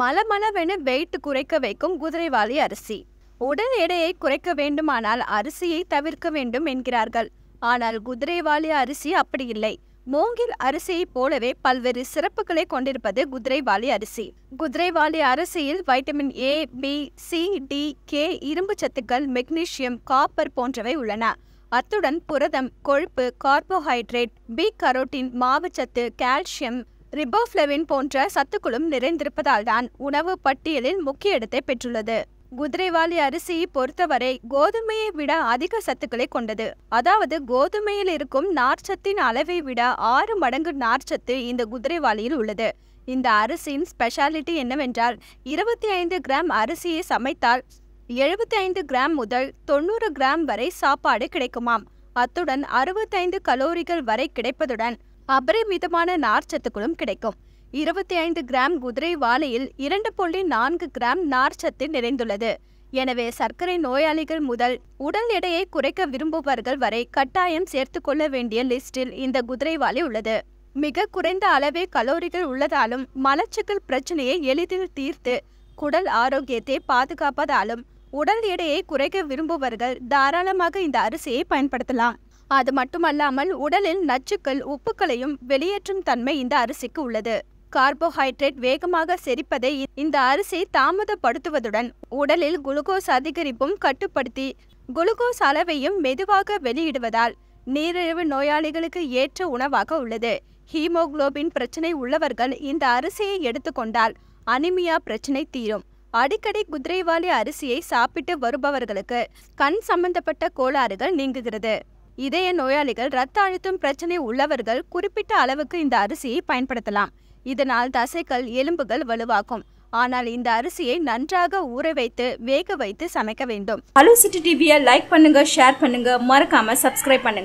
மலமளவென wait குறைக்க வைக்கும் குதிரைவாலி அரிசி உடல் எடையை குறைக்க வேண்டுமானால் அரிசியை தவிர்க்க வேண்டும் என்கிறார்கள் ஆனால் குதிரைவாலி அரிசி அப்படி இல்லை மூங்கில் அரிசியைப் போலவே பல்வேறு சிறப்புகளை கொண்டிருப்பது குதிரைவாலி அரிசி குதிரைவாலி அரிசியில் vitamin A B C D K இரும்பு சத்துக்கள் மெக்னீசியம் காப்பர் போன்றவை உள்ளன அத்துடன் புரதம் கொழுப்பு கார்போஹைட்ரேட் பி கரோட்டின் மாவுச்சத்து கால்சியம் ரிபோஃப்ளவின் போன்ற சத்துக்களும் நிறைந்திருப்பதால் தான் உணவு பட்டியலில் முக்கிய இடத்தை பெற்றுள்ளது குதிரைவாலி அரிசியை பொறுத்தவரை கோதுமையை விட அதிக சத்துக்களை கொண்டது அதாவது கோதுமையில் இருக்கும் நார்ச்சத்தின் அளவை விட ஆறு மடங்கு நார்ச்சத்து இந்த குதிரைவாலியில் உள்ளது இந்த அரிசியின் ஸ்பெஷாலிட்டி என்னவென்றால் இருபத்தி ஐந்து கிராம் அரிசியை சமைத்தால் எழுபத்தி ஐந்து கிராம் முதல் தொண்ணூறு கிராம் வரை சாப்பாடு கிடைக்குமாம் அத்துடன் அறுபத்தைந்து கலோரிகள் வரை கிடைப்பதுடன் அபரிமிதமான நார்ச்சத்துக்களும் கிடைக்கும் இருபத்தி ஐந்து கிராம் குதிரை வாழையில் இரண்டு புள்ளி நான்கு கிராம் நார்ச்சத்து நிறைந்துள்ளது எனவே சர்க்கரை நோயாளிகள் முதல் உடல் எடையை குறைக்க விரும்புபவர்கள் வரை கட்டாயம் சேர்த்து கொள்ள வேண்டிய லிஸ்டில் இந்த குதிரை வாழை உள்ளது மிக குறைந்த அளவே கலோரிகள் உள்ளதாலும் மலச்சிக்கல் பிரச்சனையை எளிதில் தீர்த்து குடல் ஆரோக்கியத்தை பாதுகாப்பதாலும் உடல் எடையை குறைக்க விரும்புபவர்கள் தாராளமாக இந்த அரிசியை பயன்படுத்தலாம் அது மட்டுமல்லாமல் உடலில் நச்சுக்கள் உப்புக்களையும் வெளியேற்றும் தன்மை இந்த அரிசிக்கு உள்ளது கார்போஹைட்ரேட் வேகமாக செரிப்பதை இந்த அரிசி தாமதப்படுத்துவதுடன் உடலில் குளுக்கோஸ் அதிகரிப்பும் கட்டுப்படுத்தி குளுக்கோஸ் அளவையும் மெதுவாக வெளியிடுவதால் நீரிழிவு நோயாளிகளுக்கு ஏற்ற உணவாக உள்ளது ஹீமோகுளோபின் பிரச்சனை உள்ளவர்கள் இந்த அரிசியை எடுத்துக்கொண்டால் அனிமியா பிரச்சனை தீரும் அடிக்கடி குதிரைவாலி அரிசியை சாப்பிட்டு வருபவர்களுக்கு கண் சம்பந்தப்பட்ட கோளாறுகள் நீங்குகிறது இதய நோயாளிகள் ரத்த அழுத்தம் பிரச்சனை உள்ளவர்கள் குறிப்பிட்ட அளவுக்கு இந்த அரிசியை பயன்படுத்தலாம் இதனால் தசைகள் எலும்புகள் வலுவாகும் ஆனால் இந்த அரிசியை நன்றாக ஊற வைத்து வேக வைத்து சமைக்க வேண்டும் ஹலோ சிட்டி டிவியை லைக் பண்ணுங்க ஷேர் பண்ணுங்க மறக்காம சப்ஸ்கிரைப் பண்ணுங்க